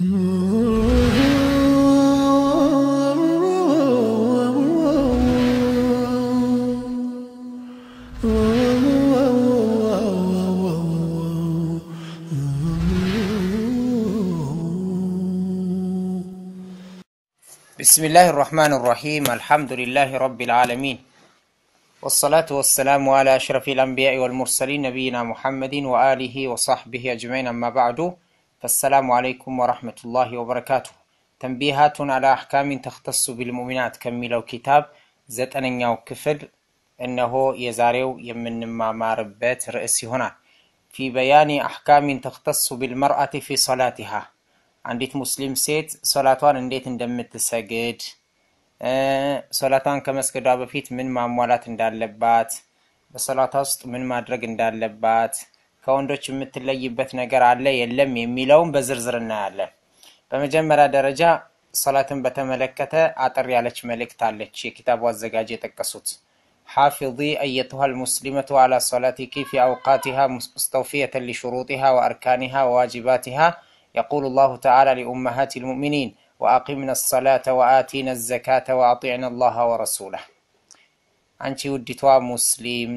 بسم الله الرحمن الرحيم الحمد لله رب العالمين والصلاة والسلام على أشرف الأنبياء والمرسلين نبينا محمد وآله وصحبه أجمعين أما بعد فالسلام عليكم ورحمة الله وبركاته تنبيهات على أحكام تختص بالمؤمنات كميلة وكتاب زت أن يو كفل إنه يزاريو يمن ما ماربات رئيسي هنا في بيان أحكام تختص بالمرأة في صلاتها عندت مسلم سيت صلاتوان عندت اندمت سجد صلاتوان كمسجد بفيت من ما موالات اندال لبات بصلاتوست من ما درق اندال لبات ከወንዶች የምትለይበት ነገር አለ የለም የሚለውን በዝርዝር እናያለን። በመጀመሪያ ደረጃ ሰላትን በተመለከተ አጠር ያለች መልእክት አለች። የኪታቡ አዘጋጅ የጠቀሱት ሓፊظ አየቱሃ ልሙስሊመቱ አላ ሰላቲኪ ፊ አውቃቲሃ ሙስተውፊየተን ሊሽሩጢሃ ወአርካኒሃ ወዋጅባቲሃ የቁሉ ላሁ ተዓላ ሊኡመሃት ልሙእሚኒን ወአቂምና ሰላተ ወአቲና ዘካተ ወአጢዕና አላሃ ወረሱላህ አንቺ ውዲቷ ሙስሊም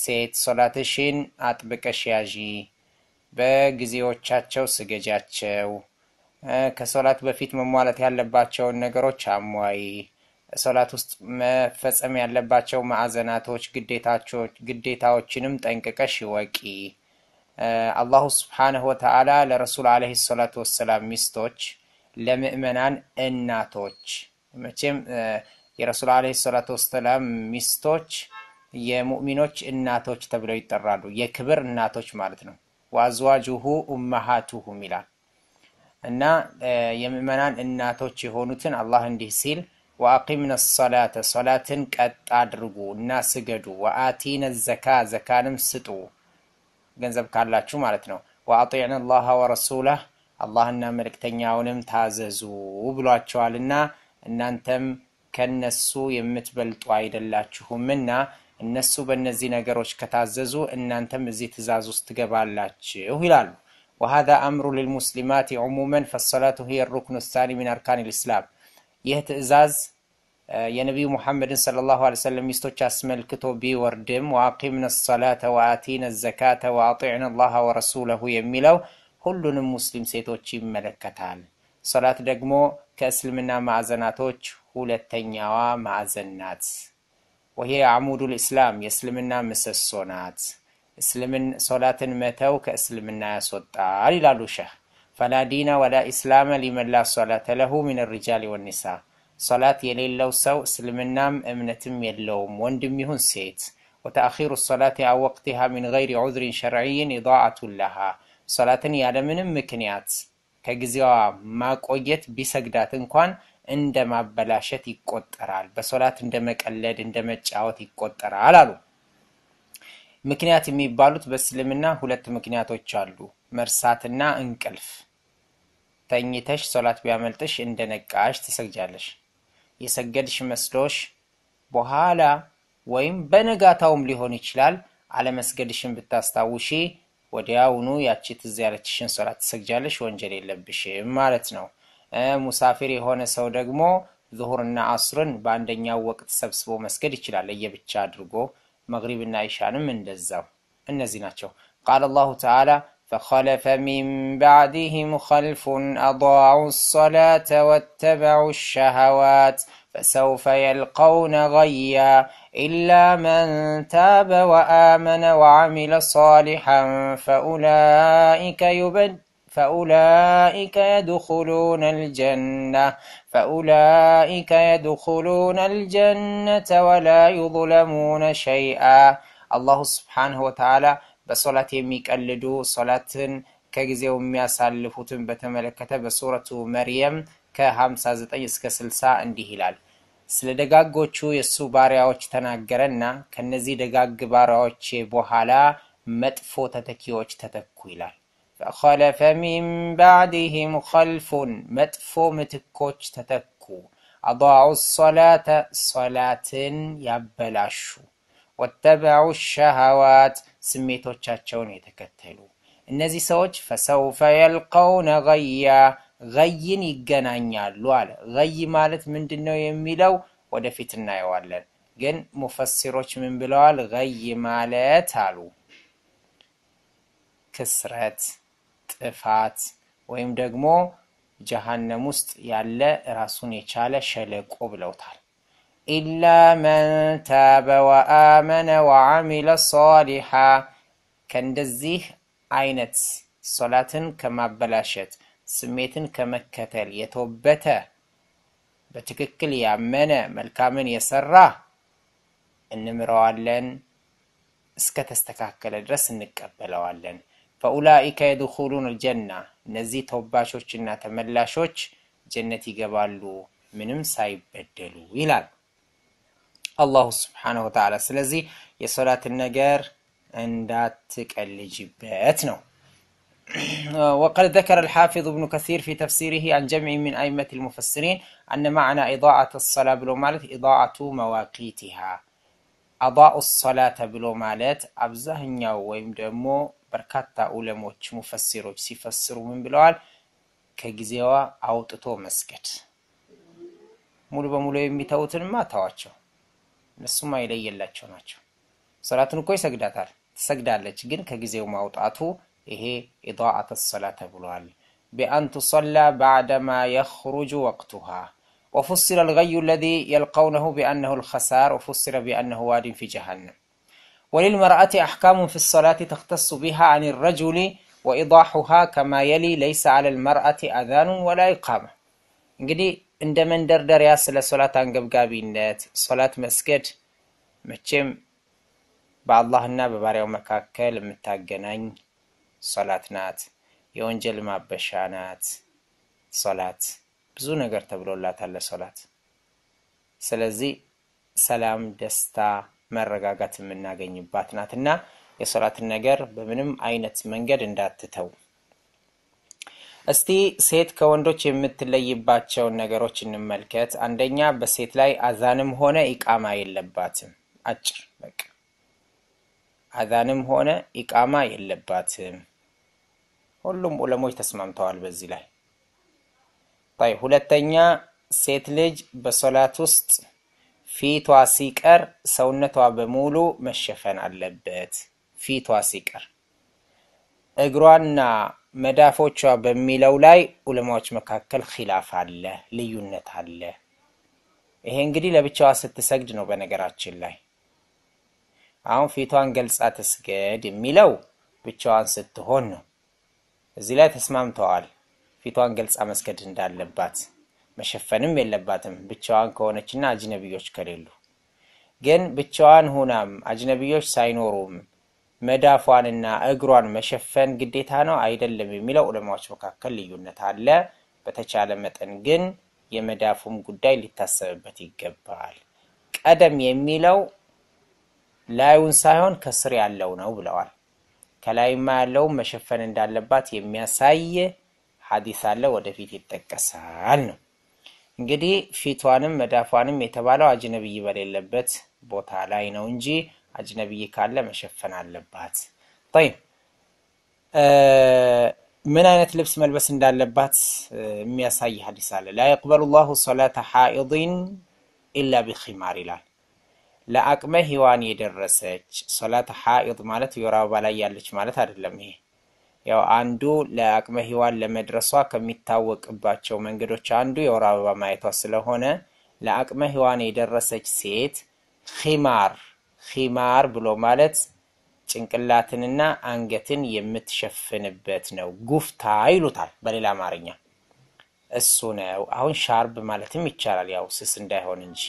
ሴት ሶላትሽን አጥብቀሽ ያዢ፣ በጊዜዎቻቸው ስገጃቸው፣ ከሶላት በፊት መሟላት ያለባቸውን ነገሮች አሟይ፣ ሶላት ውስጥ መፈጸም ያለባቸው ማዕዘናቶች ግዴታዎችንም ጠንቅቀሽ ይወቂ። አላሁ ስብሓነሁ ወተዓላ ለረሱል ዓለይሂ ሰላቱ ወሰላም ሚስቶች፣ ለምእመናን እናቶች መቼም የረሱል ዓለይሂ ሰላቱ ወሰላም ሚስቶች የሙእሚኖች እናቶች ተብለው ይጠራሉ። የክብር እናቶች ማለት ነው። ዋዝዋጅሁ ኡመሃቱሁም ይላል እና የምእመናን እናቶች የሆኑትን አላህ እንዲህ ሲል ወአቂምነ ሰላተ ሰላትን ቀጥ አድርጉ እና ስገዱ፣ ወአቲነ ዘካ ዘካንም ስጡ፣ ገንዘብ ካላችሁ ማለት ነው። ወአጢዕን ላሀ ወረሱላህ አላህና መልእክተኛውንም ታዘዙ ብሏቸዋልና እናንተም ከነሱ የምትበልጡ አይደላችሁምና እነሱ በእነዚህ ነገሮች ከታዘዙ እናንተም እዚህ ትእዛዝ ውስጥ ትገባላችሁ ይላሉ وهذا أمر للمسلمات عموما فالصلاة هي الركن الثاني من أركان الإسلام ይህ ትእዛዝ የነቢዩ ሙሐመድን ሰለላሁ ዐለይሂ ወሰለም ሚስቶች አስመልክቶ ቢወርድም ወአቂምነ ሰላተ ወአቲነ ዘካተ ወአጢዕነ አላህ ወረሱለሁ የሚለው ሁሉንም ሙስሊም ሴቶች ይመለከታል። ሰላት ደግሞ ከእስልምና ማዕዘናቶች ሁለተኛዋ ማዕዘን ናት። ወሄ አሙዱል ኢስላም የእስልምና ምሰሶ ናት። ሶላትን መተው ከእስልምና ያስወጣል ይላሉ ሸህ። ፈላ ዲና ወላ ኢስላመ ሊመላ ሶላተ ለሁ ሚን ሪጃል ወኒሳ። ሶላት የሌለው ሰው እስልምናም እምነትም የለውም ወንድም ይሁን ሴት። ወተአኺሩ ሶላት አን ወቅቲሃ ሚን ገይሪ ዑዝሪን ሸርዕይን ኢዳአቱ ለሃ። ሶላትን ያለምንም ምክንያት ከጊዜዋ ማቆየት ቢሰግዳት እንኳን እንደ ማበላሸት ይቆጠራል። በሶላት እንደ መቀለድ፣ እንደ መጫወት ይቆጠራል አሉ። ምክንያት የሚባሉት በእስልምና ሁለት ምክንያቶች አሉ፣ መርሳትና እንቅልፍ። ተኝተሽ ሶላት ቢያመልጥሽ ነቃሽ ትሰግጃለሽ። የሰገድሽ መስሎሽ በኋላ ወይም በነጋታውም ሊሆን ይችላል አለመስገድሽን ብታስታውሺ ወዲያውኑ ያቺ ትዝ ያለችሽን ሶላት ትሰግጃለሽ፣ ወንጀል የለብሽም ማለት ነው። ሙሳፊር የሆነ ሰው ደግሞ ዙሁርና አስርን በአንደኛው ወቅት ሰብስቦ መስገድ ይችላል ለየብቻ አድርጎ መግሪብና ኢሻንም እንደዛው እነዚህ ናቸው ቃል አላሁ ተዓላ فخلف من بعدهم خلف أضاعوا الصلاة واتبعوا الشهوات فسوف يلقون غيا إلا من تاب وآمن وعمل صالحا فأولئك يبدل فأولئك يدخلون الجنة فأولئك يدخلون الجنة ولا يظلمون شيئا አላሁ ስብሓንሁ ወተዓላ በሶላት የሚቀልዱ ሶላትን ከጊዜው የሚያሳልፉትን በተመለከተ በሱረቱ መርየም ከ59 እስከ 60 እንዲህ ይላል። ስለ ደጋጎቹ የእሱ ባሪያዎች ተናገረና ከነዚህ ደጋግ ባሪያዎች በኋላ መጥፎ ተተኪዎች ተተኩ ይላል። ፈኸለፈ ሚን ባዕድህም ኸልፉን መጥፎ ምትኮች ተተኩ። አዳዑ ሶላተ ሶላትን ያበላሹ፣ ወተበዑ ሸሃዋት ስሜቶቻቸውን የተከተሉ እነዚህ ሰዎች ፈሰውፈ የልቀውነ ገያ ገይን ይገናኛሉ አለ። ገይ ማለት ምንድን ነው የሚለው ወደፊት እናየዋለን። ግን ሙፈሲሮች ምን ብለዋል? ገይ ማለት አሉ ክስረት ጥፋት ወይም ደግሞ ጀሃነም ውስጥ ያለ ራሱን የቻለ ሸለቆ ብለውታል። ኢላ መን ታበ ወአመነ ወዓሚለ ሷሊሓ ከእንደዚህ አይነት ሶላትን ከማበላሸት ስሜትን ከመከተል የተወበተ በትክክል ያመነ መልካምን የሰራ እንምረዋለን፣ እስከ ተስተካከለ ድረስ እንቀበለዋለን። فأولئك يدخلون الجنة نزي توباشوش جنة ملاشوش جنة جبالو منم سايبدلو ويلال الله سبحانه وتعالى سلزي يسولة النجار عندك اللي جبتنا وقد ذكر الحافظ ابن كثير في تفسيره عن جمع من أئمة المفسرين أن معنى إضاءة الصلاة بلو مالت إضاءة مواقيتها أضاء الصلاة بلو مالت أبزهن يوم دمو በርካታ ዑለሞች ሙፈሲሮች ሲፈስሩ ምን ብለዋል? ከጊዜዋ አውጥቶ መስገድ። ሙሉ በሙሉ የሚተውትንማ ተዋቸው፣ እነሱማ የለየላቸው ናቸው። ሰላትን እኮ ይሰግዳታል ትሰግዳለች፣ ግን ከጊዜው ማውጣቱ ይሄ ኢዳአተ ሰላ ተብሏል። ቢአን ቱሰላ ባዕደማ የኽሩጁ ወቅቱሃ ወፉሲረ አልገዩ አለዚ የልቀውነሁ ቢአነሁ አልኸሳር ወፉሲረ ቢአነሁ ዋዲን ፊ ጀሃነም وللمرأة أحكام في الصلاة تختص بها عن الرجل وإيضاحها كما يلي ليس على المرأة أذان ولا إقامة جدي عندما ندر دريا سلا صلاة عن صلاة مسجد مجم بعد الله النبي باريو مكاكل متاقنان صلاة نات يونجل ما بشانات صلاة بزو نقر الله تالي صلاة سلازي سلام دستا መረጋጋት የምናገኝባት ናትና የሶላትን ነገር በምንም አይነት መንገድ እንዳትተው። እስቲ ሴት ከወንዶች የምትለይባቸውን ነገሮች እንመልከት። አንደኛ በሴት ላይ አዛንም ሆነ ኢቃማ የለባትም። አጭር በቃ አዛንም ሆነ ኢቃማ የለባትም። ሁሉም ዑለሞች ተስማምተዋል በዚህ ላይ ሁለተኛ ሴት ልጅ በሶላት ውስጥ ፊቷ ሲቀር ሰውነቷ በሙሉ መሸፈን አለበት። ፊቷ ሲቀር እግሯና መዳፎቿ በሚለው ላይ ዑለማዎች መካከል ኪላፍ አለ፣ ልዩነት አለ። ይሄ እንግዲህ ለብቻዋ ስትሰግድ ነው። በነገራችን ላይ አሁን ፊቷን ገልጻ ትስገድ የሚለው ብቻዋን ስትሆን ነው። እዚህ ላይ ተስማምተዋል፣ ፊቷን ገልጻ መስገድ እንዳለባት። መሸፈንም የለባትም ብቻዋን ከሆነችና አጅነቢዮች ከሌሉ። ግን ብቻዋን ሁናም አጅነቢዮች ሳይኖሩም መዳፏንና እግሯን መሸፈን ግዴታ ነው አይደለም የሚለው ዑለማዎች መካከል ልዩነት አለ። በተቻለ መጠን ግን የመዳፉም ጉዳይ ሊታሰብበት ይገባል። ቀደም የሚለው ላዩን ሳይሆን ከስር ያለው ነው ብለዋል። ከላይማ ያለውም መሸፈን እንዳለባት የሚያሳይ ሀዲስ አለ፣ ወደፊት ይጠቀሳል ነው እንግዲህ ፊቷንም መዳፏንም የተባለው አጅነብይ በሌለበት ቦታ ላይ ነው እንጂ አጅነብይ ካለ መሸፈን አለባት። ጠይብ ምን አይነት ልብስ መልበስ እንዳለባት የሚያሳይ ሀዲስ አለ። ላ የቅበሉ ላሁ ሶላተ ሓኢድን ኢላ ብኺማር ይላል። ለአቅመ ሔዋን የደረሰች ሶላተ ሓኢድ ማለት የወር አበባ ላይ ያለች ማለት አይደለም ይሄ ያው አንዱ ለአቅመ ሔዋን ለመድረሷ ከሚታወቅባቸው መንገዶች አንዱ የወር አበባ ማየቷ ስለሆነ ለአቅመ ሔዋን የደረሰች ሴት ኺማር ኺማር ብሎ ማለት ጭንቅላትንና አንገትን የምትሸፍንበት ነው። ጉፍታ ይሉታል በሌላ አማርኛ እሱ ነው። አሁን ሻርብ ማለትም ይቻላል፣ ያው ስስ እንዳይሆን እንጂ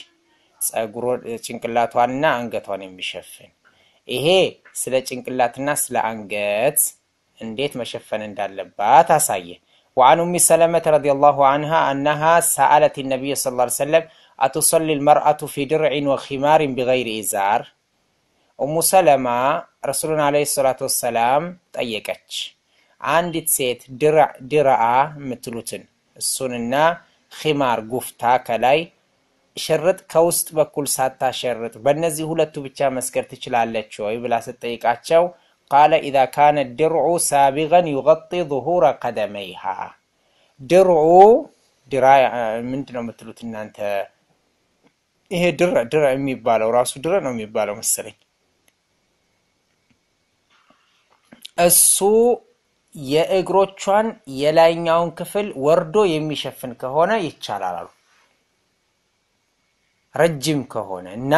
ጸጉሮ ጭንቅላቷንና አንገቷን የሚሸፍን ይሄ ስለ ጭንቅላትና ስለ አንገት እንዴት መሸፈን እንዳለባት አሳየ። ወአን ኡሚ ሰለመት ረዲየላሁ አንሃ አናሃ ሰአለት ነቢይ ሰለላሁ ዐለይሂ ወሰለም አቱሰሊ ልመርአቱ ፊ ድርዕን ወኪማሪን ቢገይሪ ኢዛር። ኡሙ ሰለማ ረሱሉን ዓለይሂ ሰላቱ ወሰላም ጠየቀች። አንዲት ሴት ድርአ የምትሉትን እሱንና ኪማር ጉፍታ ከላይ ሽርጥ ከውስጥ በኩል ሳታሸርጥ በእነዚህ ሁለቱ ብቻ መስገድ ትችላለች ወይ ብላ ስትጠይቃቸው ቃለ ኢዛ ካነ ድርዑ ሳቢቀን ዩቀጢ ዙሁረ ቀደመይሃ ድርዑ ምንድን ነው የምትሉት እናንተ? ይሄ ድርዕ ድርዕ የሚባለው ራሱ ድርዕ ነው የሚባለው መሰለኝ። እሱ የእግሮቿን የላይኛውን ክፍል ወርዶ የሚሸፍን ከሆነ ይቻላል አሉ። ረጅም ከሆነ እና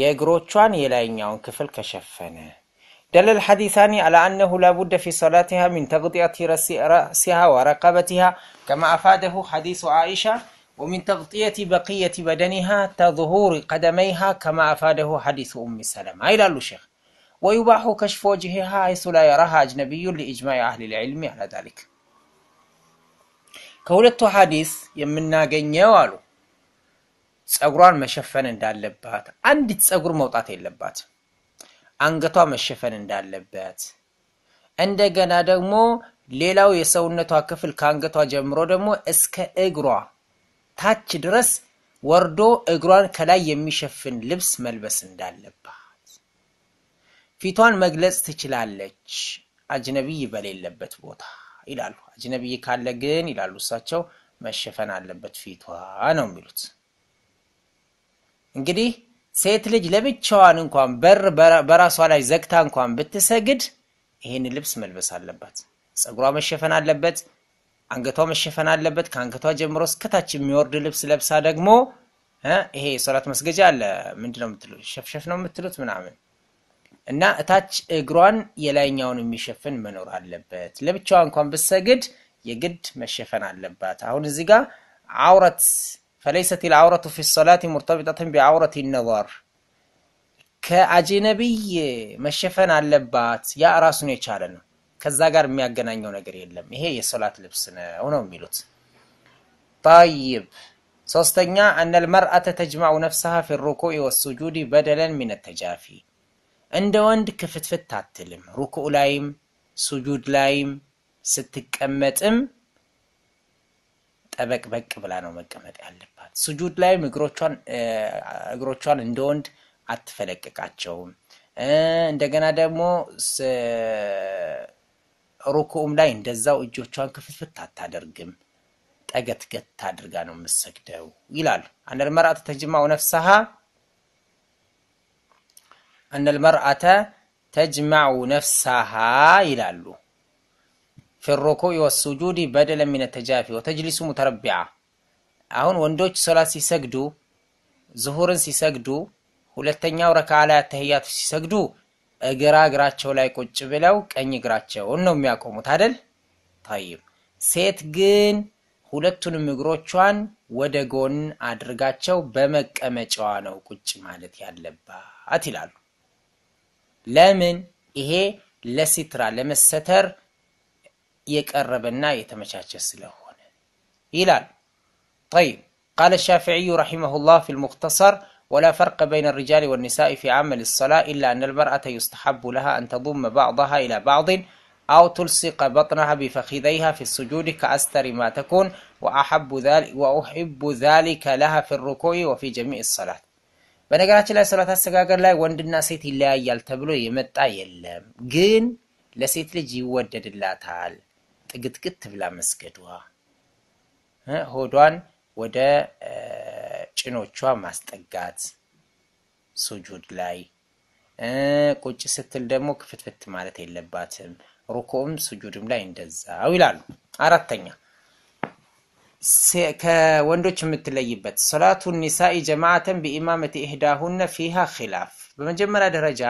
የእግሮቿን የላይኛውን ክፍል ከሸፈነ دل الحديثان على أنه لا بد في صلاتها من تغطية رأسها ورقبتها كما أفاده حديث عائشة ومن تغطية بقية بدنها تظهور قدميها كما أفاده حديث أم سلمة إلى الشيخ ويباح كشف وجهها حيث لا يراها أجنبي لإجماع أهل العلم على ذلك ከሁለቱ ሐዲስ የምናገኘው አሉ ፀጉሯን መሸፈን لبات عندي تسأقر موطاتي اللبات አንገቷ መሸፈን እንዳለበት እንደገና ደግሞ ሌላው የሰውነቷ ክፍል ከአንገቷ ጀምሮ ደግሞ እስከ እግሯ ታች ድረስ ወርዶ እግሯን ከላይ የሚሸፍን ልብስ መልበስ እንዳለባት። ፊቷን መግለጽ ትችላለች አጅነቢይ በሌለበት ቦታ ይላሉ። አጅነቢይ ካለ ግን ይላሉ እሳቸው መሸፈን አለበት ፊቷ ነው የሚሉት እንግዲህ ሴት ልጅ ለብቻዋን እንኳን በር በራሷ ላይ ዘግታ እንኳን ብትሰግድ ይህን ልብስ መልበስ አለባት። ፀጉሯ መሸፈን አለበት። አንገቷ መሸፈን አለበት። ከአንገቷ ጀምሮ እስከታች የሚወርድ ልብስ ለብሳ ደግሞ ይሄ የሶላት መስገጃ አለ። ምንድን ነው የምትሉት? ሸፍሸፍ ነው የምትሉት ምናምን እና እታች እግሯን የላይኛውን የሚሸፍን መኖር አለበት። ለብቻዋ እንኳን ብትሰግድ የግድ መሸፈን አለባት። አሁን እዚህ ጋር አውረት ፈለይሰት ልዐውረቱ ፊ ሰላት ሙርተቢጠትን ቢዐውረት ነዛር ከአጀነቢይ መሸፈን አለባት። ያ ራሱን የቻለ ነው። ከዛ ጋር የሚያገናኘው ነገር የለም። ይሄ የሶላት ልብስ ነው ነው የሚሉት ጠይብ። ሶስተኛ አነል መርአተ ተጅማዑ ነፍስሃ ፊ ሩኩዕ ወሱጁድ በደለን ሚነ ተጃፊ፣ እንደ ወንድ ክፍትፍት አትልም። ሩኩዕ ላይም ሱጁድ ላይም ስትቀመጥም ጠበቅበቅ ብላ ነው መቀመጥ ያለባት። ስጁድ ላይም እግሮቿን እንደ ወንድ አትፈለቅቃቸውም። እንደገና ደግሞ ሩኩኡም ላይ እንደዛው እጆቿን ክፍትፍት አታደርግም። ጠገትገት አድርጋ ነው የምሰግደው ይላሉ። አነል መርአተ ተጅማዑ ነፍሰሃ አነል መርአተ ተጅማዑ ነፍሳሃ ይላሉ። ፊሩኩዕ ወሱጁድ በደለ ሚነ ተጃፊ ወተጅሊሱ ሙተረቢዓ። አሁን ወንዶች ሶላት ሲሰግዱ ዙሁርን ሲሰግዱ ሁለተኛው ረካ ላይ አተህያቱ ሲሰግዱ እግራ እግራቸው ላይ ቁጭ ብለው ቀኝ እግራቸውን ነው የሚያቆሙት አደል ታይብ። ሴት ግን ሁለቱንም እግሮቿን ወደ ጎን አድርጋቸው በመቀመጫዋ ነው ቁጭ ማለት ያለባት ይላሉ። ለምን? ይሄ ለሲትራ ለመሰተር يكربنا يتمشاش سلهون إلى طيب قال الشافعي رحمه الله في المختصر ولا فرق بين الرجال والنساء في عمل الصلاة إلا أن المرأة يستحب لها أن تضم بعضها إلى بعض أو تلصق بطنها بفخذيها في السجود كأستر ما تكون وأحب ذلك وأحب ذلك لها في الركوع وفي جميع الصلاة بنقرات الله صلاة السقاقر لا وندنا سيتي لا يلتبلو يمتع يلم جين لسيت لجي ودد الله تعالى ጥግትግት ብላ መስገዷ፣ ሆዷን ወደ ጭኖቿ ማስጠጋት ሱጁድ ላይ ቁጭ ስትል ደግሞ ክፍትፍት ማለት የለባትም። ሩኮም ሱጁድም ላይ እንደዛው ይላሉ። አራተኛ ከወንዶች የምትለይበት ሶላቱ ኒሳኢ ጀማዓተን ቢኢማመት ኢህዳሁነ ፊሃ ኪላፍ። በመጀመሪያ ደረጃ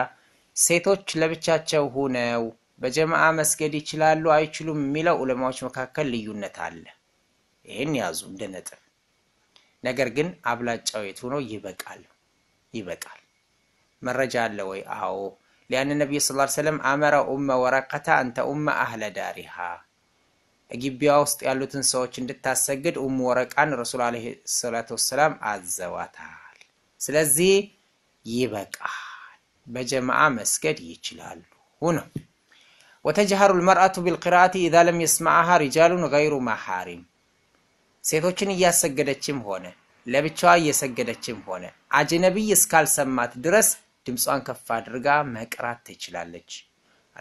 ሴቶች ለብቻቸው ሁነው በጀማዓ መስገድ ይችላሉ አይችሉም የሚለው ዑለማዎች መካከል ልዩነት አለ። ይህን ያዙ እንደ ነጥብ። ነገር ግን አብላጫው የት ሆኖ ይበቃል ይበቃል። መረጃ አለ ወይ? አዎ። ሊያን ነቢይ ስ ሰለም አመረ ኡመ ወረቀታ አንተ ኡመ አህለ ዳሪሃ ግቢዋ ውስጥ ያሉትን ሰዎች እንድታሰግድ ኡሙ ወረቃን ረሱል አለ ሰላት ወሰላም አዘዋታል። ስለዚህ ይበቃል፣ በጀማዓ መስገድ ይችላሉ ነው። ወተጅሀሩ ልመርአቱ ቢልቅራአቲ ኢዛ ለም የስማዓሃ ሪጃሉን ገይሩ መሐሪም ሴቶችን እያሰገደችም ሆነ ለብቻዋ እየሰገደችም ሆነ አጅነቢይ እስካልሰማት ድረስ ድምጿን ከፍ አድርጋ መቅራት ትችላለች።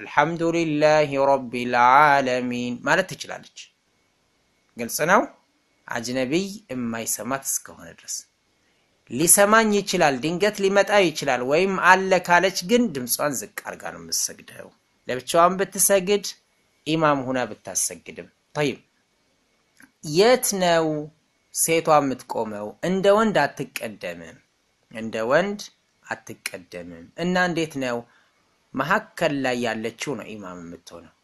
አልሐምዱሊላሂ ረቢል ዓለሚን ማለት ትችላለች። ግልጽ ነው። አጅነቢይ የማይሰማት እስከሆነ ድረስ ሊሰማኝ ይችላል፣ ድንገት ሊመጣ ይችላል ወይም አለ ካለች ግን ድምጿን ዝቅ አድርጋ ነው የምትሰግደው። ለብቻዋን ብትሰግድ ኢማም ሁና ብታሰግድም ጠይብ የት ነው ሴቷ የምትቆመው? እንደ ወንድ አትቀደምም፣ እንደ ወንድ አትቀደምም። እና እንዴት ነው መሀከል ላይ ያለችው ነው ኢማም የምትሆነው።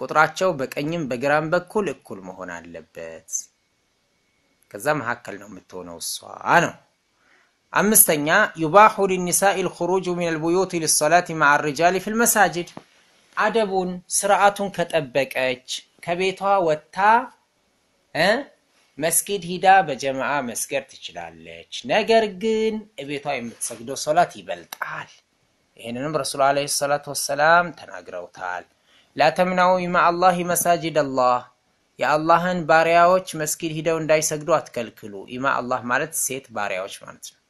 ቁጥራቸው በቀኝም በግራም በኩል እኩል መሆን አለበት። ከዛ መሀከል ነው የምትሆነው እሷ ነው። አምስተኛ ዩባሑ ሊኒሳኢ ልኹሩጅ ሚነል ቡዩት ሊሰላቲ መዓ ሪጃሊ ፊል መሳጅድ አደቡን ስርዓቱን ከጠበቀች ከቤቷ ወጥታ መስጊድ ሂዳ በጀማዓ መስገድ ትችላለች። ነገር ግን እቤቷ የምትሰግደው ሶላት ይበልጣል። ይህንንም ረሱሉ ዓለይሂ ሰላቱ ወሰላም ተናግረውታል። ላተምናው ማአላሂ መሳጅድ አላህ የአላህን ባሪያዎች መስጊድ ሂደው እንዳይሰግዱ አትከልክሉ። ኢማ አላህ ማለት ሴት ባሪያዎች ማለት ነው።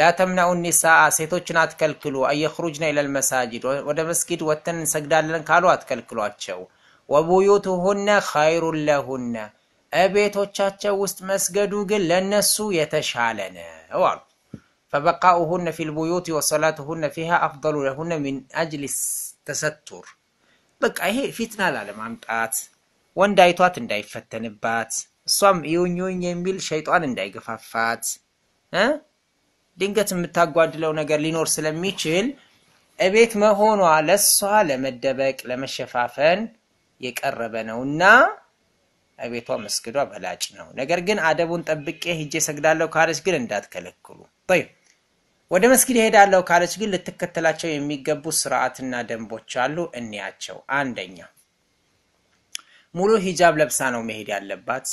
ላተምናኡ ኒሳ ሴቶችን አትከልክሉ። አየኽሩጅና ኢለል መሳጅድ ወደ መስጊድ ወጥተን እንሰግዳለን ካሉ አትከልክሏቸው። ወቡዩቱሁነ ኸይሩን ለሁነ እቤቶቻቸው ውስጥ መስገዱ ግን ለነሱ የተሻለ ነው አሉ። ፈበቃኡሁነ ፊል ቡዩት ወሰላቱሁነ ፊሃ አፍደሉ ለሁነ ሚን አጅሊ ተሰቱር። በቃ ይሄ ፊትና ላለማምጣት ወንድ አይቷት እንዳይፈተንባት እሷም ይውኝ የሚል ሸይጧን እንዳይገፋፋት ድንገት የምታጓድለው ነገር ሊኖር ስለሚችል እቤት መሆኗ ለሷ ለመደበቅ ለመሸፋፈን የቀረበ እና እቤቷ መስግዷ በላጭ ነው። ነገር ግን አደቡን ጠብቄ ሂጄ ሰግዳለሁ ካለች ግን እንዳትከለክሉ። ይ ወደ መስጊድ እሄዳለሁ ካለች ግን ልትከተላቸው የሚገቡ ስርዓትና ደንቦች አሉ። እንያቸው። አንደኛ ሙሉ ሂጃብ ለብሳ ነው መሄድ ያለባት።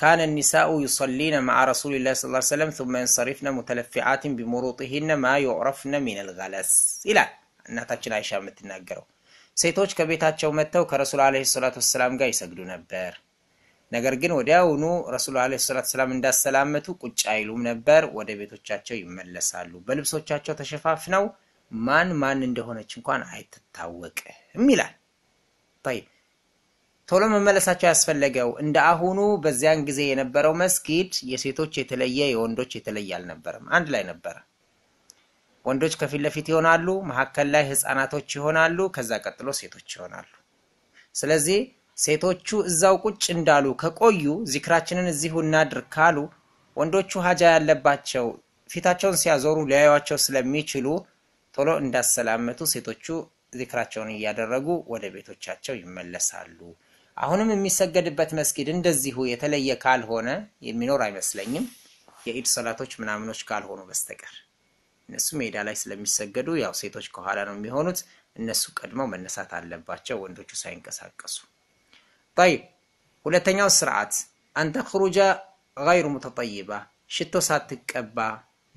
كان النساء يصلين مع رسول الله صلى الله عليه وسلم ثم ينصرفن متلفعات بمروطهن ما يعرفن من الغلس ይላል እናታችን አይሻ የምትናገረው ሴቶች ከቤታቸው መጥተው ከረሱል አለይሂ ሰላቱ ወሰላም ጋር ይሰግዱ ነበር። ነገር ግን ወዲያውኑ ረሱል አለይሂ ሰላቱ ወሰላም እንዳሰላመቱ ቁጭ አይሉም ነበር፣ ወደ ቤቶቻቸው ይመለሳሉ። በልብሶቻቸው ተሸፋፍነው ማን ማን እንደሆነች እንኳን አይትታወቅም ይላል። طيب ቶሎ መመለሳቸው ያስፈለገው እንደ አሁኑ በዚያን ጊዜ የነበረው መስጊድ የሴቶች የተለየ የወንዶች የተለየ አልነበረም። አንድ ላይ ነበረ። ወንዶች ከፊት ለፊት ይሆናሉ፣ መሀከል ላይ ህፃናቶች ይሆናሉ፣ ከዛ ቀጥሎ ሴቶች ይሆናሉ። ስለዚህ ሴቶቹ እዛው ቁጭ እንዳሉ ከቆዩ ዚክራችንን እዚሁ እናድርግ ካሉ ወንዶቹ ሀጃ ያለባቸው ፊታቸውን ሲያዞሩ ሊያዩቸው ስለሚችሉ ቶሎ እንዳሰላመቱ ሴቶቹ ዚክራቸውን እያደረጉ ወደ ቤቶቻቸው ይመለሳሉ። አሁንም የሚሰገድበት መስጊድ እንደዚሁ የተለየ ካልሆነ የሚኖር አይመስለኝም። የኢድ ሰላቶች ምናምኖች ካልሆኑ በስተቀር እነሱ ሜዳ ላይ ስለሚሰገዱ ያው ሴቶች ከኋላ ነው የሚሆኑት። እነሱ ቀድመው መነሳት አለባቸው፣ ወንዶቹ ሳይንቀሳቀሱ። ጠይብ ሁለተኛው ስርዓት አንተክሩጃ ገይሩ ሙተጠይባ ሽቶ ሳትቀባ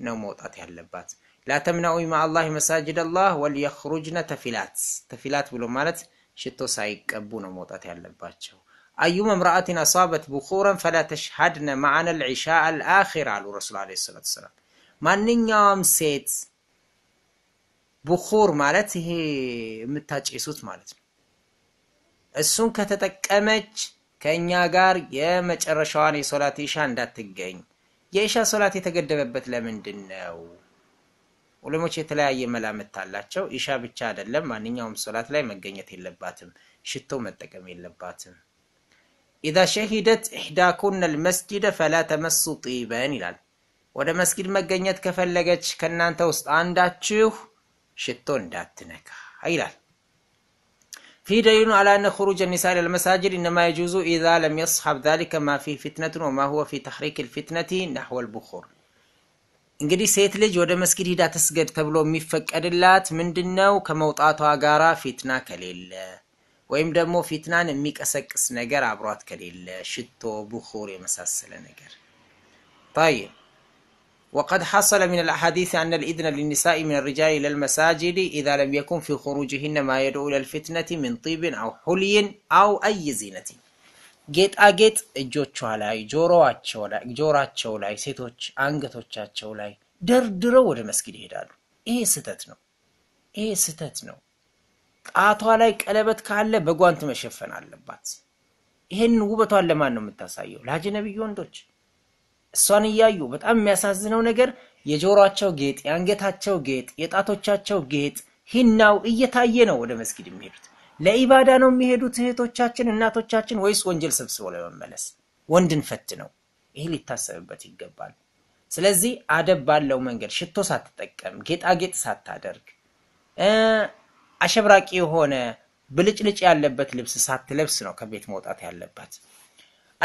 ነው መውጣት ያለባት። ላተምናዊ ማአላህ መሳጅድ አላህ ወልየኽሩጅነ ተፊላት ተፊላት ብሎ ማለት ሽቶ ሳይቀቡ ነው መውጣት ያለባቸው። አዩመ እምረአቲን አሷበት ቡኹረን ፈላ ተሽሀድነ መዐነ ልዒሻ አልአኺር አሉ ረሱል ዓለይሂ ሰላቱ ወሰላም። ማንኛውም ሴት ቡኹር ማለት ይሄ የምታጨሱት ማለት ነው። እሱን ከተጠቀመች ከእኛ ጋር የመጨረሻዋን የሶላት ኢሻ እንዳትገኝ። የኢሻ ሶላት የተገደበበት ለምንድን ነው? ዑለሞች የተለያየ መላምት አላቸው። ኢሻ ብቻ አይደለም፣ ማንኛውም ሶላት ላይ መገኘት የለባትም፣ ሽቶ መጠቀም የለባትም። ኢዛ ሸሂደት ኢሕዳኩነ ልመስጂደ ፈላ ተመሱ ጢበን ይላል። ወደ መስጊድ መገኘት ከፈለገች ከእናንተ ውስጥ አንዳችሁ ሽቶ እንዳትነካ ይላል። ፊህ ደሊሉን አላ አነ ኹሩጅ ኒሳኢ ኢለል መሳጅድ ኢነማ የጁዙ ኢዛ ለም የስሓብ ዛሊከ ማ ፊህ ፊትነቱን ወማ ሁወ ፊ ተሕሪክ ልፊትነቲ ናሕወ ልቡኹር እንግዲህ ሴት ልጅ ወደ መስጊድ ሂዳ ትስገድ ተብሎ የሚፈቀድላት ምንድን ነው? ከመውጣቷ ጋራ ፊትና ከሌለ ወይም ደግሞ ፊትናን የሚቀሰቅስ ነገር አብሯት ከሌለ ሽቶ፣ ብኹር የመሳሰለ ነገር طيب وقد حصل من الأحاديث أن الإذن للنساء من الرجال إلى المساجد إذا لم يكن في خروجهن ما يدعو إلى الفتنة من طيب أو حلي أو أي زينة ጌጣጌጥ እጆቿ ላይ፣ ጆሮአቸው ላይ፣ ሴቶች አንገቶቻቸው ላይ ደርድረው ወደ መስጊድ ይሄዳሉ። ይሄ ስህተት ነው። ይሄ ስህተት ነው። ጣቷ ላይ ቀለበት ካለ በጓንት መሸፈን አለባት። ይሄን ውበቷን ለማን ነው የምታሳየው? ለአጅነቢይ ወንዶች። እሷን እያዩ በጣም የሚያሳዝነው ነገር የጆሮቸው ጌጥ፣ የአንገታቸው ጌጥ፣ የጣቶቻቸው ጌጥ ሂናው እየታየ ነው ወደ መስጊድ የሚሄዱት። ለኢባዳ ነው የሚሄዱት እህቶቻችን እናቶቻችን ወይስ ወንጀል ሰብስቦ ለመመለስ ወንድን ፈት ነው ይሄ ሊታሰብበት ይገባል ስለዚህ አደብ ባለው መንገድ ሽቶ ሳትጠቀም ጌጣጌጥ ሳታደርግ አሸብራቂ የሆነ ብልጭልጭ ያለበት ልብስ ሳትለብስ ነው ከቤት መውጣት ያለባት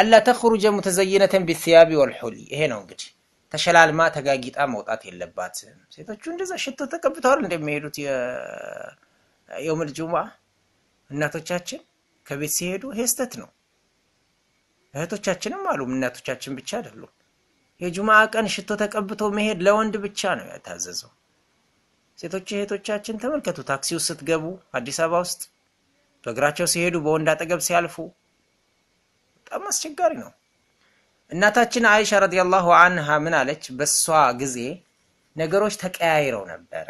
አላ ተኽሩጀ ሙተዘይነተን ቢስያቢ ወልሑሊ ይሄ ነው እንግዲህ ተሸላልማ ተጋጊጣ መውጣት የለባትም ሴቶቹ እንደዛ ሽቶ ተቀብተዋል እንደሚሄዱት የውም ልጁማ እናቶቻችን ከቤት ሲሄዱ ሄስተት ነው። እህቶቻችንም አሉ እናቶቻችን ብቻ አይደሉም። የጁማ ቀን ሽቶ ተቀብቶ መሄድ ለወንድ ብቻ ነው ያታዘዘው። ሴቶች እህቶቻችን ተመልከቱ፣ ታክሲ ውስጥ ስትገቡ፣ አዲስ አበባ ውስጥ በእግራቸው ሲሄዱ፣ በወንድ አጠገብ ሲያልፉ በጣም አስቸጋሪ ነው። እናታችን አይሻ ረዲያላሁ አንሃ ምን አለች? በሷ ጊዜ ነገሮች ተቀያይረው ነበረ።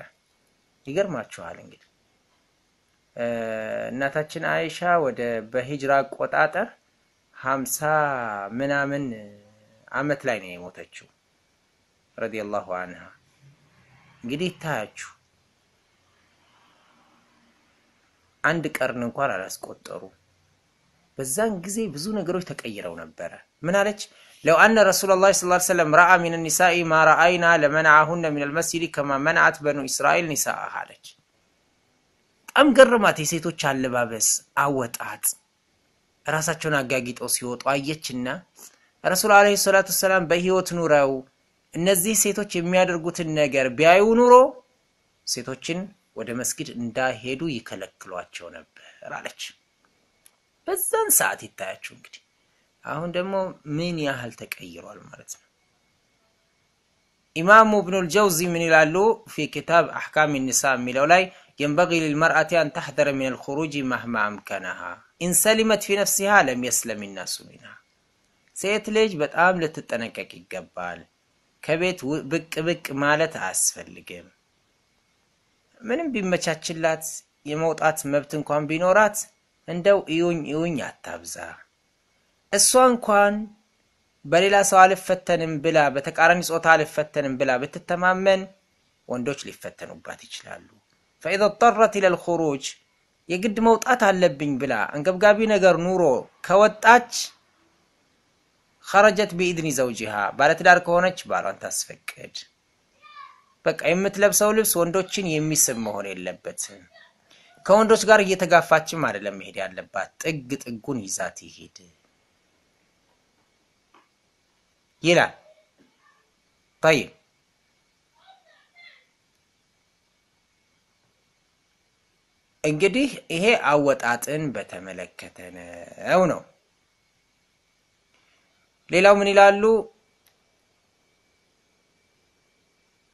ይገርማችኋል እንግዲህ እናታችን አይሻ ወደ በሂጅራ አቆጣጠር ሀምሳ ምናምን አመት ላይ ነው የሞተችው ረዲየላሁ አንሃ። እንግዲህ ይታያችሁ አንድ ቀርን እንኳን አላስቆጠሩ። በዛን ጊዜ ብዙ ነገሮች ተቀይረው ነበረ። ምን አለች? ለው አነ ረሱላላህ ሰለላሁ ዐለይሂ ወሰለም ረአ ሚነ ኒሳኢ ማ ረአይና ለመናዐሁነ ሚነል መስጂድ ከማ መናዐት በኑ እስራኤል ኒሳአ አለች። በጣም ገረማት የሴቶች አለባበስ አወጣጥ። ራሳቸውን አጋጊጠው ሲወጡ አየችና ረሱል አለ ሰላቱ ሰላም በህይወት ኑረው እነዚህ ሴቶች የሚያደርጉትን ነገር ቢያዩ ኑሮ ሴቶችን ወደ መስጊድ እንዳይሄዱ ይከለክሏቸው ነበር አለች። በዛን ሰዓት ይታያችሁ እንግዲህ አሁን ደግሞ ምን ያህል ተቀይሯል ማለት ነው። ኢማሙ ኢብኑል ጀውዚ ምን ይላሉ ፊ ኪታብ አሕካም ኒሳ የሚለው ላይ ينبغي للمرأة أن تحذر من الخروج مهما أمكنها إن سلمت في نفسها لم يسلم الناس منها ሴት ልጅ በጣም ልትጠነቀቅ ይገባል። ከቤት ብቅ ብቅ ማለት አያስፈልግም። ምንም ቢመቻችላት የመውጣት መብት እንኳን ቢኖራት እንደው እዩኝ እዩኝ አታብዛ። እሷ እንኳን በሌላ ሰው አልፈተንም ብላ በተቃራኒ ጾታ አልፈተንም ብላ ብትተማመን ወንዶች ሊፈተኑባት ይችላሉ። ፈኢዘ ጠረት ኢለል ኹሩጅ የግድ መውጣት አለብኝ ብላ አንገብጋቢ ነገር ኑሮ ከወጣች ኸረጀት ቢኢድኒ ዘውጂሃ ባለትዳር ከሆነች ባሏን ታስፈቅድ። በቃ የምትለብሰው ልብስ ወንዶችን የሚስብ መሆን የለበትም። ከወንዶች ጋር እየተጋፋችም አይደለም መሄድ ያለባት፣ ጥግ ጥጉን ይዛት ትሄድ ይላል። ጠይብ እንግዲህ ይሄ አወጣጥን በተመለከተ ነው ነው። ሌላው ምን ይላሉ?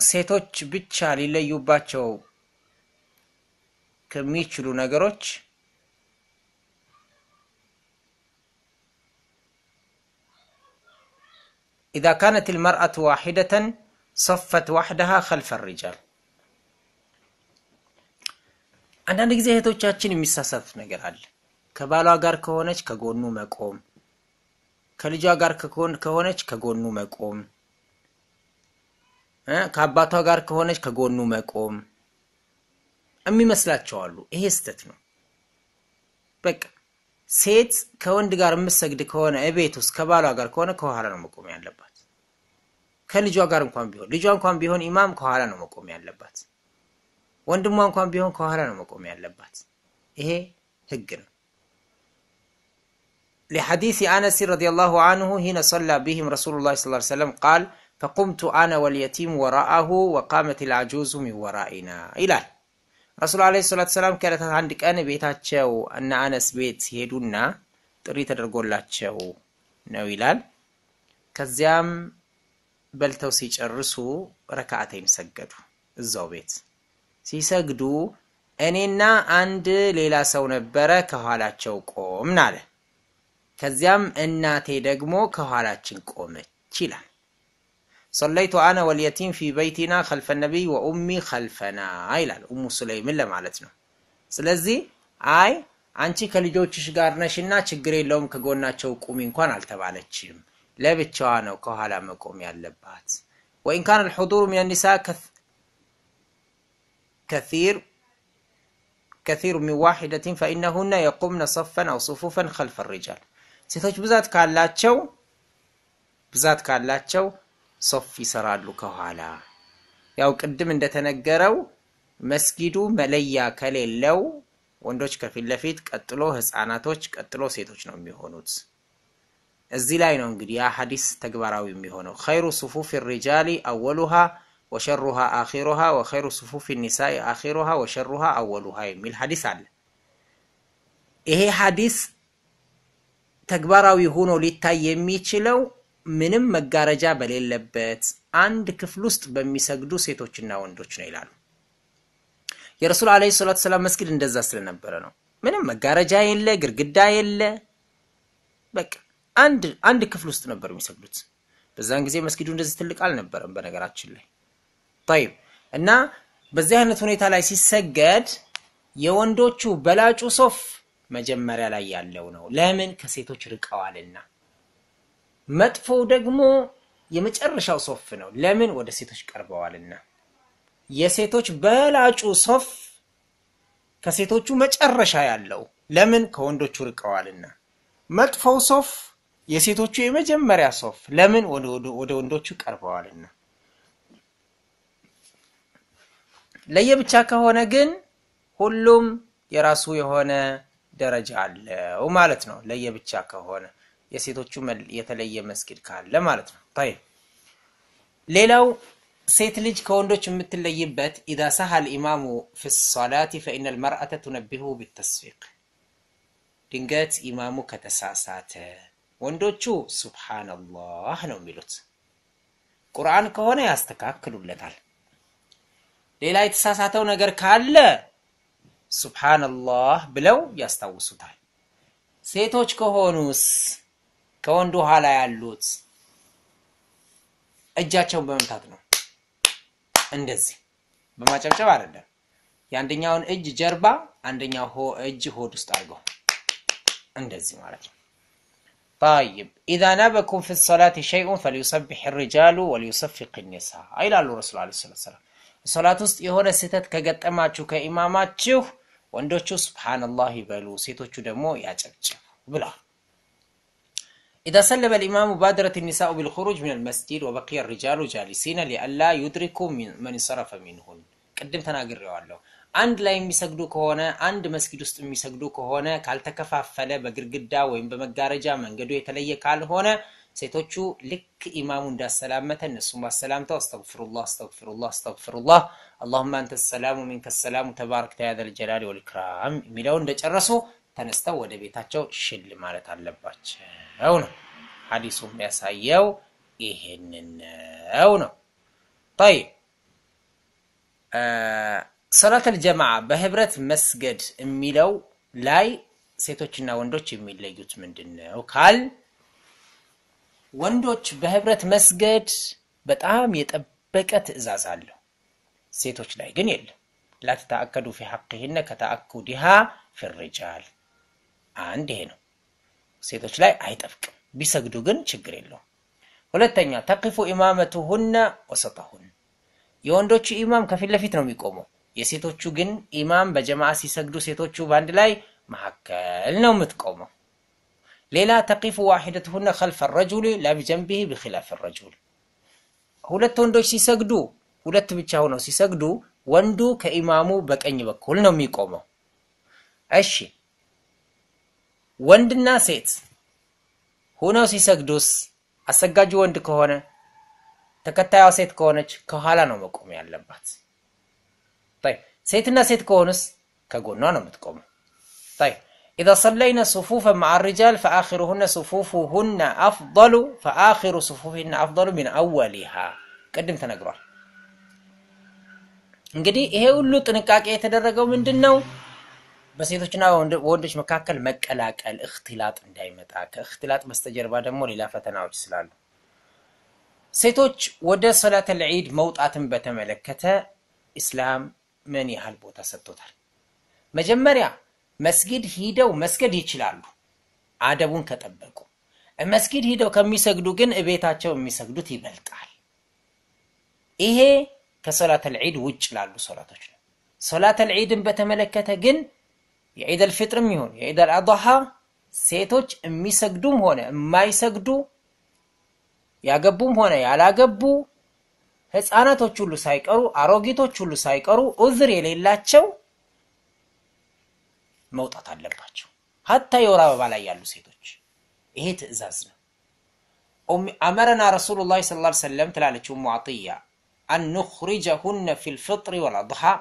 ሴቶች ብቻ ሊለዩባቸው ከሚችሉ ነገሮች ኢዛ ካነት ልመርአቱ ዋሒደተን ሰፈት ዋሕደሃ ከልፈ ሪጃል አንዳንድ ጊዜ እህቶቻችን የሚሳሳቱት ነገር አለ። ከባሏ ጋር ከሆነች ከጎኑ መቆም፣ ከልጇ ጋር ከሆነች ከጎኑ መቆም፣ ከአባቷ ጋር ከሆነች ከጎኑ መቆም የሚመስላቸው አሉ። ይሄ ስህተት ነው። በቃ ሴት ከወንድ ጋር የምትሰግድ ከሆነ እቤት ውስጥ ከባሏ ጋር ከሆነ ከኋላ ነው መቆም ያለባት። ከልጇ ጋር እንኳን ቢሆን ልጇ እንኳን ቢሆን ኢማም ከኋላ ነው መቆም ያለባት። ወንድሟ እንኳን ቢሆን ከኋላ ነው መቆም ያለባት። ይሄ ህግ ነው። لحديث أنس رضي الله عنه حين صلى بهم رسول الله صلى الله عليه وسلم قال فقمت أنا واليتيم وراءه وقامت ይላል። ረሱሉ ዓለይሂ ሰላቱ ሰላም ከዕለታት አንድ ቀን ቤታቸው እና አነስ ቤት ሲሄዱና ጥሪ ተደርጎላቸው ነው ይላል። ከዚያም በልተው ሲጨርሱ ረካዓተይን ሰገዱ እዛው ቤት ሲሰግዱ እኔና አንድ ሌላ ሰው ነበረ ከኋላቸው ቆምን አለ። ከዚያም እናቴ ደግሞ ከኋላችን ቆመች ይላል። ሰለይቱ አነ ወልየቲም ፊ በይቲና ከልፈ ነቢይ ወኡሚ ከልፈና ይላል። ኡሙ ሱለይምን ለማለት ነው። ስለዚህ አይ አንቺ ከልጆችሽ ጋር ነሽና ችግር የለውም ከጎናቸው ቁሚ እንኳን አልተባለችም። ለብቻዋ ነው ከኋላ መቆም ያለባት። ወኢንካን አልሑዱሩ ሚን ኒሳ كثير ከሩ ሚን ዋሂደቲን ፈኢነሁነ የቁምነ ሰፈን አው ሱፉፈን ኸልፈ ሪጃል ሴቶች ብዛት ካላቸው ብዛት ካላቸው ሶፍ ይሰራሉ ከኋላ። ያው ቅድም እንደተነገረው መስጊዱ መለያ ከሌለው ወንዶች ከፊት ለፊት፣ ቀጥሎ ህፃናቶች፣ ቀጥሎ ሴቶች ነው የሚሆኑት። እዚህ ላይ ነው እንግዲህ ያ ሀዲስ ተግባራዊ የሚሆነው ኸይሩ ሱፉፍ ሪጃሊ አወሉሃ ወሸሩሃ አኺሩሃ ወኸይሩ ሱፉፍ ኒሳኢ አኺሩሃ ወሸሩሃ አወሉሃ የሚል ሀዲስ አለ። ይሄ ሀዲስ ተግባራዊ ሆኖ ሊታይ የሚችለው ምንም መጋረጃ በሌለበት አንድ ክፍል ውስጥ በሚሰግዱ ሴቶችና ወንዶች ነው ይላሉ። የረሱል ዓለይሂ ሰላቱ ሰላም መስጊድ እንደዛ ስለነበረ ነው። ምንም መጋረጃ የለ፣ ግድግዳ የለ። በቃ አንድ አንድ ክፍል ውስጥ ነበር የሚሰግዱት። በዛን ጊዜ መስጊዱ እንደዚህ ትልቅ አልነበረም በነገራችን ላይ ጠይብ እና በዚህ አይነት ሁኔታ ላይ ሲሰገድ የወንዶቹ በላጩ ሶፍ መጀመሪያ ላይ ያለው ነው። ለምን? ከሴቶች ርቀዋልና። መጥፎው ደግሞ የመጨረሻው ሶፍ ነው። ለምን? ወደ ሴቶች ቀርበዋልና። የሴቶች በላጩ ሶፍ ከሴቶቹ መጨረሻ ያለው ለምን? ከወንዶቹ ርቀዋልና። መጥፎው ሶፍ የሴቶቹ የመጀመሪያ ሶፍ ለምን? ወደ ወንዶቹ ቀርበዋልና። ለየብቻ ከሆነ ግን ሁሉም የራሱ የሆነ ደረጃ አለው ማለት ነው። ለየብቻ ከሆነ የሴቶቹ የተለየ መስጊድ ካለ ማለት ነው። ይ ሌላው ሴት ልጅ ከወንዶች የምትለይበት ኢዛ ሰሃል ኢማሙ ፊ ሶላት ፈኢነ ልመርአተ ቱነቢሁ ቢተስፊቅ ድንገት ኢማሙ ከተሳሳተ ወንዶቹ ሱብሓነላህ ነው የሚሉት። ቁርአን ከሆነ ያስተካክሉለታል። ሌላ የተሳሳተው ነገር ካለ ሱብሃነላህ ብለው ያስታውሱታል። ሴቶች ከሆኑስ ከወንዱ ኋላ ያሉት እጃቸውን በመምታት ነው። እንደዚህ በማጨብጨብ አይደለም። የአንደኛውን እጅ ጀርባ፣ አንደኛው እጅ ሆድ ውስጥ አድርገው እንደዚህ ማለት ነው። طيب إذا نابكم في الصلاة شيء فليسبح الرجال وليصفق النساء ይላሉ ረሱል ዓለይሂ ሰላም ሶላት ውስጥ የሆነ ስህተት ከገጠማችሁ ከኢማማችሁ ወንዶቹ ሱብሃንአላህ ይበሉ፣ ሴቶቹ ደግሞ ያጨብጭቡ ብለዋል። ኢዛ ሰለመ ልኢማሙ ባደረት ኒሳኡ ቢልኹሩጅ ሚነል መስጂድ ወበቂየ ሪጃሉ ጃሊሲነ ሊአላ ዩድሪኩ መን ሰረፈ ሚንሁን። ቅድም ተናግሬዋለሁ። አንድ ላይ የሚሰግዱ ከሆነ አንድ መስጊድ ውስጥ የሚሰግዱ ከሆነ ካልተከፋፈለ፣ በግድግዳ ወይም በመጋረጃ መንገዱ የተለየ ካልሆነ ሴቶቹ ልክ ኢማሙ እንዳሰላመተ እነሱ አሰላምተው አስተግፍሩላ፣ አስተግፍሩላ አስተግፍሩላ አላሁመ አንተ ሰላሙ ሚንከ ሰላሙ ተባረክ ተያዘል ጀላል ወልክራም የሚለው እንደጨረሱ ተነስተው ወደ ቤታቸው ሽል ማለት አለባቸው ነው። ሀዲሱ የሚያሳየው ይሄንን ነው ነው። ጠይብ ሰላተል ጀማዓ በህብረት መስገድ የሚለው ላይ ሴቶችና ወንዶች የሚለዩት ምንድን ነው ካል ወንዶች በህብረት መስገድ በጣም የጠበቀ ትዕዛዝ አለው። ሴቶች ላይ ግን የለም። ላትተአከዱ ፊ ሐቅህነ ከተአኩዲሃ ፍርጃል አንድ ይሄ ነው። ሴቶች ላይ አይጠብቅም። ቢሰግዱ ግን ችግር የለው ሁለተኛ ተቂፉ ኢማመቱሁነ ወሰጠሁን የወንዶቹ ኢማም ከፊት ለፊት ነው የሚቆመው። የሴቶቹ ግን ኢማም በጀማ ሲሰግዱ ሴቶቹ በአንድ ላይ መካከል ነው የምትቆመው። ሌላ ተቂፉ ዋሂደትሁነ ከልፈ ረጁል ላቢጀንቢሂ ቢኪላፍ ረጁል ሁለት ወንዶች ሲሰግዱ ሁለት ብቻ ሆነው ሲሰግዱ ወንዱ ከኢማሙ በቀኝ በኩል ነው የሚቆመው። እሺ ወንድና ሴት ሆነው ሲሰግዱስ አሰጋጁ ወንድ ከሆነ ተከታዩ ሴት ከሆነች ከኋላ ነው መቆም ያለባት። ሴትና ሴት ከሆኑስ ከጎኗ ነው የምትቆመው። إذا صلينا صفوفا مع الرجال فآخرهن صفوفهن أفضل فآخر صفوفهن أفضل من أولها قدم تنقرأ እንግዲህ ይሄ ሁሉ ጥንቃቄ የተደረገው ምንድን ነው? በሴቶችና በወንዶች መካከል መቀላቀል እክትላጥ እንዳይመጣ ከእክትላጥ በስተጀርባ ደግሞ ሌላ ፈተናዎች ስላሉ ሴቶች ወደ ሰላተል ዒድ መውጣትን በተመለከተ ኢስላም ምን ያህል ቦታ ሰጥቶታል? መጀመሪያ መስጊድ ሂደው መስገድ ይችላሉ፣ አደቡን ከጠበቁ። መስጊድ ሂደው ከሚሰግዱ ግን እቤታቸው የሚሰግዱት ይበልጣል። ይሄ ከሶላተል ዒድ ውጭ ላሉ ሶላቶች ነው። ሶላተል ዒድን በተመለከተ ግን የዒድ አልፍጥርም ይሁን የዒድ አልአድሃ ሴቶች የሚሰግዱም ሆነ የማይሰግዱ ያገቡም ሆነ ያላገቡ ህፃናቶች ሁሉ ሳይቀሩ አሮጊቶች ሁሉ ሳይቀሩ ዑዝር የሌላቸው موتات አለባቸው حتى يورا ببالا يالو سيدوش ايه تأزازنا أمرنا رسول الله صلى الله عليه وسلم تلالة أم عطية أن نخرجهن في الفطر والأضحى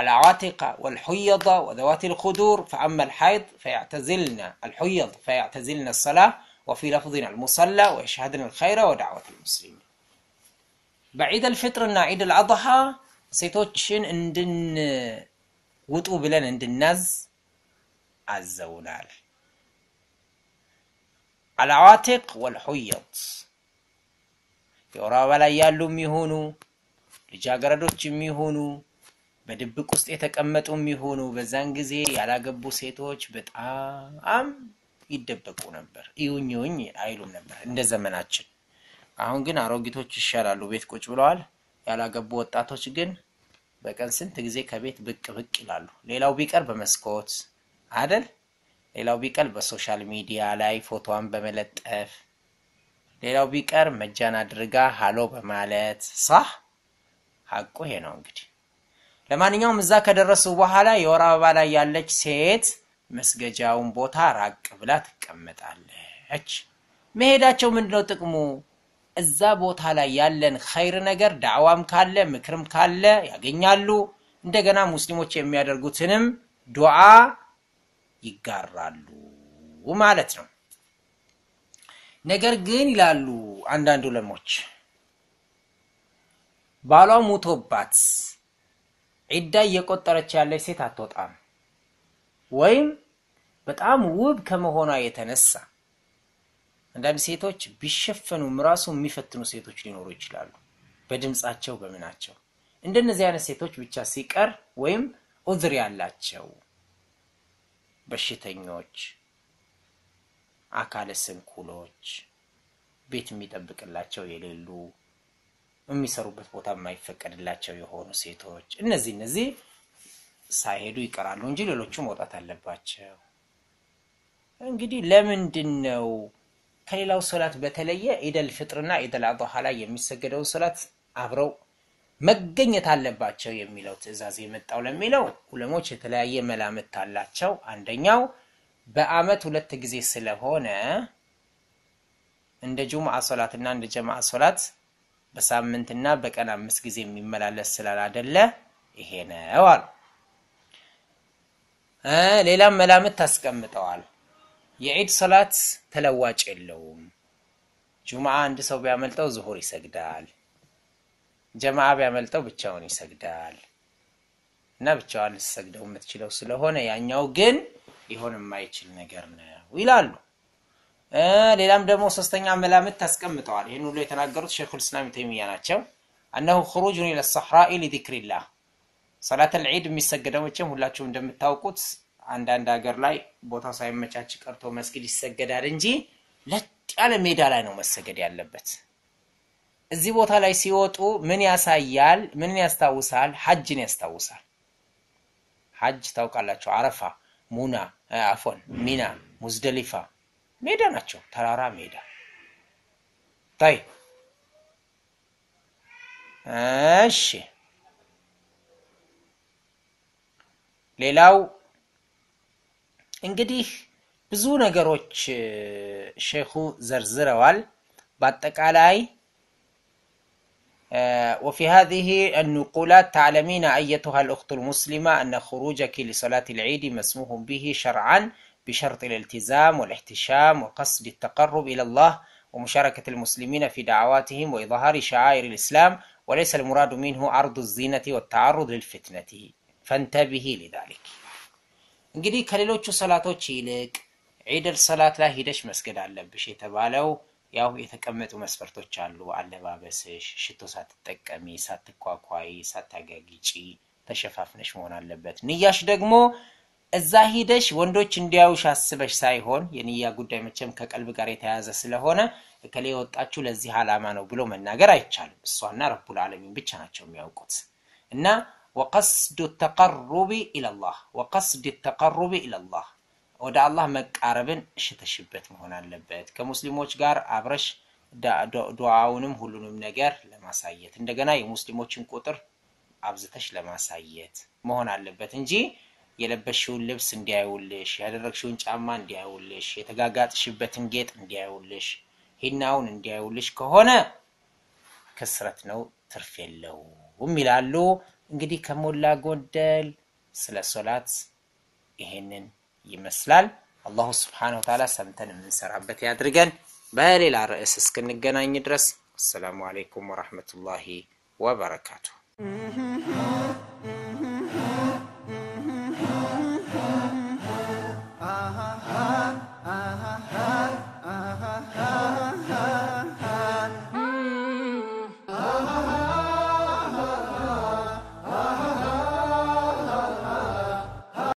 العاتقة والحيضة وذوات الخدور فأما الحيض فيعتزلنا الحيض فيعتزلنا الصلاة وفي لفظنا المصلى ويشهدنا الخير ودعوة المسلمين بعيد الفطر نعيد الأضحى سيتوتشن اندن ውጡ ብለን እንድናዝ አዘውናል። አልዓዋቲቅ ወልሑየት የወር አበባ ላይ ያሉ የሚሆኑ ልጃገረዶች የሚሆኑ በድብቅ ውስጥ የተቀመጡ የሚሆኑ በዛን ጊዜ ያላገቡ ሴቶች በጣም ይደበቁ ነበር። እዩኝ አይሉም ነበር እንደ ዘመናችን። አሁን ግን አሮጊቶች ይሻላሉ፣ ቤት ቁጭ ብለዋል። ያላገቡ ወጣቶች ግን በቀን ስንት ጊዜ ከቤት ብቅ ብቅ ይላሉ። ሌላው ቢቀር በመስኮት አደል፣ ሌላው ቢቀር በሶሻል ሚዲያ ላይ ፎቶዋን በመለጠፍ ሌላው ቢቀር መጃን አድርጋ ሀሎ በማለት ሳህ ሀቁ ይሄ ነው እንግዲህ። ለማንኛውም እዛ ከደረሱ በኋላ የወር አበባ ላይ ያለች ሴት መስገጃውን ቦታ ራቅ ብላ ትቀመጣለች። መሄዳቸው ምንድነው ጥቅሙ? እዛ ቦታ ላይ ያለን ኸይር ነገር ዳዕዋም ካለ ምክርም ካለ ያገኛሉ። እንደገና ሙስሊሞች የሚያደርጉትንም ዱዓ ይጋራሉ ማለት ነው። ነገር ግን ይላሉ አንዳንድ ዑለሞች ባሏ ሙቶባት ዒዳ እየቆጠረች ያለች ሴት አትወጣም ወይም በጣም ውብ ከመሆኗ የተነሳ አንዳንድ ሴቶች ቢሸፈኑም ራሱ የሚፈትኑ ሴቶች ሊኖሩ ይችላሉ፣ በድምፃቸው በምናቸው። እንደነዚህ አይነት ሴቶች ብቻ ሲቀር ወይም ኡዝር ያላቸው በሽተኞች፣ አካለ ስንኩሎች፣ ቤት የሚጠብቅላቸው የሌሉ የሚሰሩበት ቦታ የማይፈቀድላቸው የሆኑ ሴቶች እነዚህ እነዚህ ሳይሄዱ ይቀራሉ እንጂ ሌሎቹ መውጣት አለባቸው። እንግዲህ ለምንድን ነው ከሌላው ሶላት በተለየ ኢደል ፍጥርና ኢደል አድሃ ላይ የሚሰገደውን ሶላት አብረው መገኘት አለባቸው የሚለው ትዕዛዝ የመጣው ለሚለው ሁለሞች የተለያየ መላምት አላቸው። አንደኛው በአመት ሁለት ጊዜ ስለሆነ እንደ ጁምዓ ሶላት ሶላትና እንደ ጀማዓ ሶላት በሳምንትና በቀን አምስት ጊዜ የሚመላለስ ስላላደለ ይሄ ነው አሉ። ሌላም መላምት ታስቀምጠዋል። የዒድ ሰላት ተለዋጭ የለውም። ጁምዓ አንድ ሰው ቢያመልጠው ዙሁር ይሰግዳል። ጀማዓ ቢያመልጠው ብቻውን ይሰግዳል። እና ብቻዋን ልትሰግደው የምትችለው ስለሆነ ያኛው ግን ሊሆን የማይችል ነገር ነው ይላሉ። ሌላም ደግሞ ሶስተኛ መላምት ታስቀምጠዋል። ይህን ሁሉ የተናገሩት ሸይኹል ኢስላም ተይሚያ ናቸው። አነሁ ኹሩጁን ኢለ ሰሕራኢ ሊዚክሪላህ ሰላተል ዒድ የሚሰገደው መቼም ሁላችሁም እንደምታውቁት አንዳንድ ሀገር ላይ ቦታው ሳይመቻች ቀርቶ መስጊድ ይሰገዳል እንጂ ለጥ ያለ ሜዳ ላይ ነው መሰገድ ያለበት። እዚህ ቦታ ላይ ሲወጡ ምን ያሳያል? ምንን ያስታውሳል? ሀጅን ያስታውሳል። ሀጅ ታውቃላቸው፣ አረፋ፣ ሙና፣ አፎን፣ ሚና፣ ሙዝደሊፋ ሜዳ ናቸው፣ ተራራ ሜዳ ታይ። እሺ ሌላው እንግዲህ ብዙ ነገሮች ሼኹ ዘርዝረዋል። በአጠቃላይ وفي هذه النقولات تعلمين أيتها الأخت المسلمة أن خروجك لصلاة العيد مسموح به شرعا بشرط الالتزام والاحتشام وقصد التقرب إلى الله ومشاركة المسلمين في دعواتهم وإظهار شعائر الإسلام وليس المراد منه عرض الزينة والتعرض للفتنة فانتبهي لذلك እንግዲህ ከሌሎቹ ሰላቶች ይልቅ ዒደል ሰላት ላይ ሂደሽ መስገድ አለብሽ የተባለው ያው የተቀመጡ መስፈርቶች አሉ። አለባበስሽ፣ ሽቶ ሳትጠቀሚ፣ ሳትኳኳይ፣ ሳታጋጊጪ ተሸፋፍነሽ መሆን አለበት። ንያሽ ደግሞ እዛ ሂደሽ ወንዶች እንዲያዩሽ አስበሽ ሳይሆን የንያ ጉዳይ መቼም ከቀልብ ጋር የተያያዘ ስለሆነ እከሌ የወጣችሁ ለዚህ ዓላማ ነው ብሎ መናገር አይቻልም። እሷና ረቡል ዓለሚን ብቻ ናቸው የሚያውቁት እና ወቀስዱ ተቀሩቢ ኢለላህ ወቀስድ ተቀሩቢ ኢለላህ ወደ አላህ መቃረብን እሽተሽበት መሆን አለበት። ከሙስሊሞች ጋር አብረሽ ዱዓውንም ሁሉንም ነገር ለማሳየት እንደገና የሙስሊሞችን ቁጥር አብዝተሽ ለማሳየት መሆን አለበት እንጂ የለበሽውን ልብስ እንዲያዩልሽ፣ ያደረግሽውን ጫማ እንዲያዩልሽ፣ የተጋጋጥሽበትን ጌጥ እንዲያዩልሽ፣ ሂናውን እንዲያዩልሽ ከሆነ ክስረት ነው፣ ትርፍ የለውም ይላሉ። እንግዲህ ከሞላ ጎደል ስለ ሶላት ይሄንን ይመስላል። አላሁ ስብሓነሁ ወተዓላ ሰምተን የምንሰራበት ያድርገን። በሌላ ርዕስ እስክንገናኝ ድረስ አሰላሙ አለይኩም ወረሕመቱላሂ ወበረካቱ።